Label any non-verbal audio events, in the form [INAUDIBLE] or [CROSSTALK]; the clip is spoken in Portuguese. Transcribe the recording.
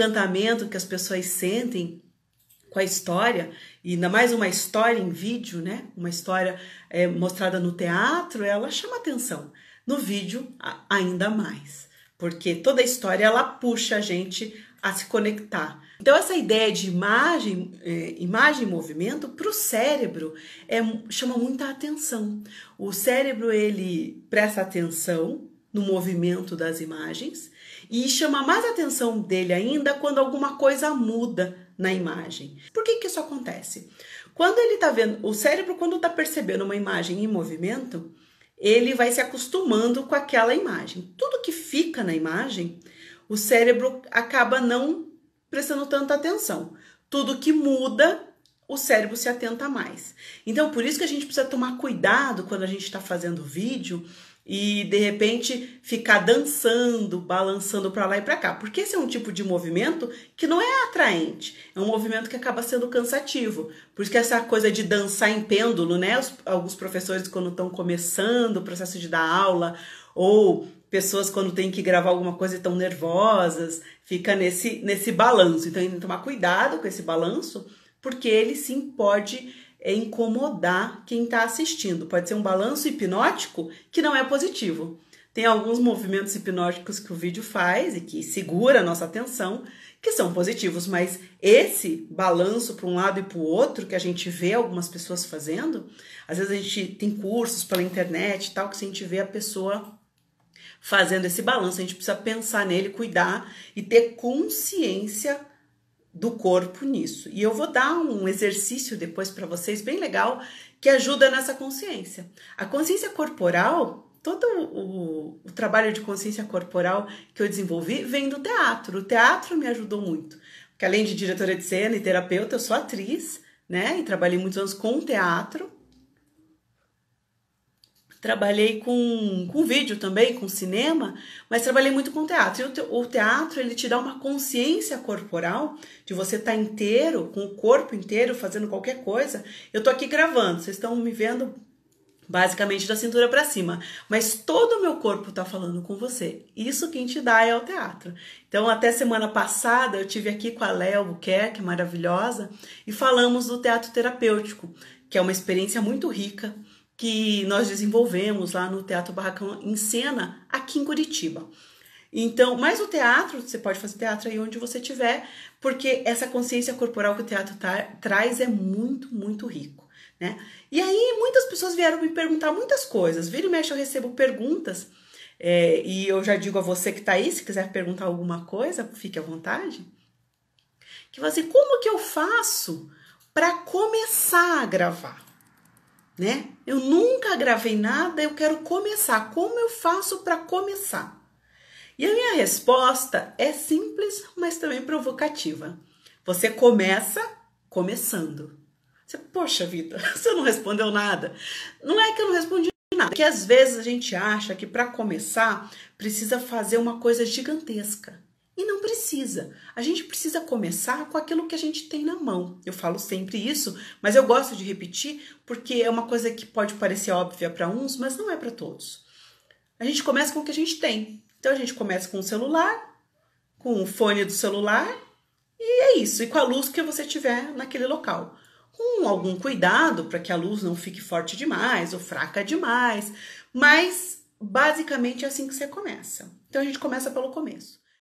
encantamento que as pessoas sentem com a história, e ainda mais uma história em vídeo, né? Uma história é, mostrada no teatro, ela chama atenção. No vídeo, ainda mais, porque toda a história ela puxa a gente a se conectar. Então, essa ideia de imagem, é, imagem e movimento para o cérebro é, chama muita atenção. O cérebro ele presta atenção no movimento das imagens e chama mais atenção dele ainda quando alguma coisa muda na imagem. Por que, que isso acontece? Quando ele está vendo, o cérebro, quando está percebendo uma imagem em movimento, ele vai se acostumando com aquela imagem. Tudo que fica na imagem, o cérebro acaba não prestando tanta atenção. Tudo que muda, o cérebro se atenta mais. Então, por isso que a gente precisa tomar cuidado quando a gente está fazendo vídeo e de repente ficar dançando, balançando para lá e para cá, porque esse é um tipo de movimento que não é atraente, é um movimento que acaba sendo cansativo. Por isso que essa coisa de dançar em pêndulo, né? Os, alguns professores quando estão começando o processo de dar aula ou pessoas quando têm que gravar alguma coisa estão nervosas, fica nesse nesse balanço. Então, tem que tomar cuidado com esse balanço, porque ele sim pode é incomodar quem está assistindo. Pode ser um balanço hipnótico que não é positivo. Tem alguns movimentos hipnóticos que o vídeo faz e que segura a nossa atenção, que são positivos, mas esse balanço para um lado e para o outro que a gente vê algumas pessoas fazendo, às vezes a gente tem cursos pela internet e tal, que se a gente vê a pessoa fazendo esse balanço, a gente precisa pensar nele, cuidar e ter consciência do corpo nisso. E eu vou dar um exercício depois para vocês bem legal que ajuda nessa consciência. A consciência corporal, todo o, o, trabalho de consciência corporal que eu desenvolvi vem do teatro. O teatro me ajudou muito, porque além de diretora de cena e terapeuta, eu sou atriz, né? E trabalhei muitos anos com teatro trabalhei com, com vídeo também, com cinema, mas trabalhei muito com teatro. E o, teatro, ele te dá uma consciência corporal de você estar tá inteiro, com o corpo inteiro, fazendo qualquer coisa. Eu tô aqui gravando, vocês estão me vendo basicamente da cintura para cima, mas todo o meu corpo tá falando com você. Isso quem te dá é o teatro. Então, até semana passada eu tive aqui com a Léo Buquerque, maravilhosa, e falamos do teatro terapêutico, que é uma experiência muito rica que nós desenvolvemos lá no Teatro Barracão em Cena, aqui em Curitiba. Então, mas o teatro, você pode fazer teatro aí onde você tiver, porque essa consciência corporal que o teatro traz é muito, muito rico, né? E aí muitas pessoas vieram me perguntar muitas coisas. Vira e mexe eu recebo perguntas, é, e eu já digo a você que tá aí, se quiser perguntar alguma coisa, fique à vontade. Que você, assim, como que eu faço para começar a gravar? né? Eu nunca gravei nada, eu quero começar. Como eu faço para começar? E a minha resposta é simples, mas também provocativa. Você começa começando. Você, poxa vida, [LAUGHS] você não respondeu nada. Não é que eu não respondi nada, é que às vezes a gente acha que para começar precisa fazer uma coisa gigantesca precisa. A gente precisa começar com aquilo que a gente tem na mão. Eu falo sempre isso, mas eu gosto de repetir porque é uma coisa que pode parecer óbvia para uns, mas não é para todos. A gente começa com o que a gente tem. Então a gente começa com o celular, com o fone do celular, e é isso, e com a luz que você tiver naquele local. Com algum cuidado para que a luz não fique forte demais ou fraca demais, mas basicamente é assim que você começa. Então a gente começa pelo começo.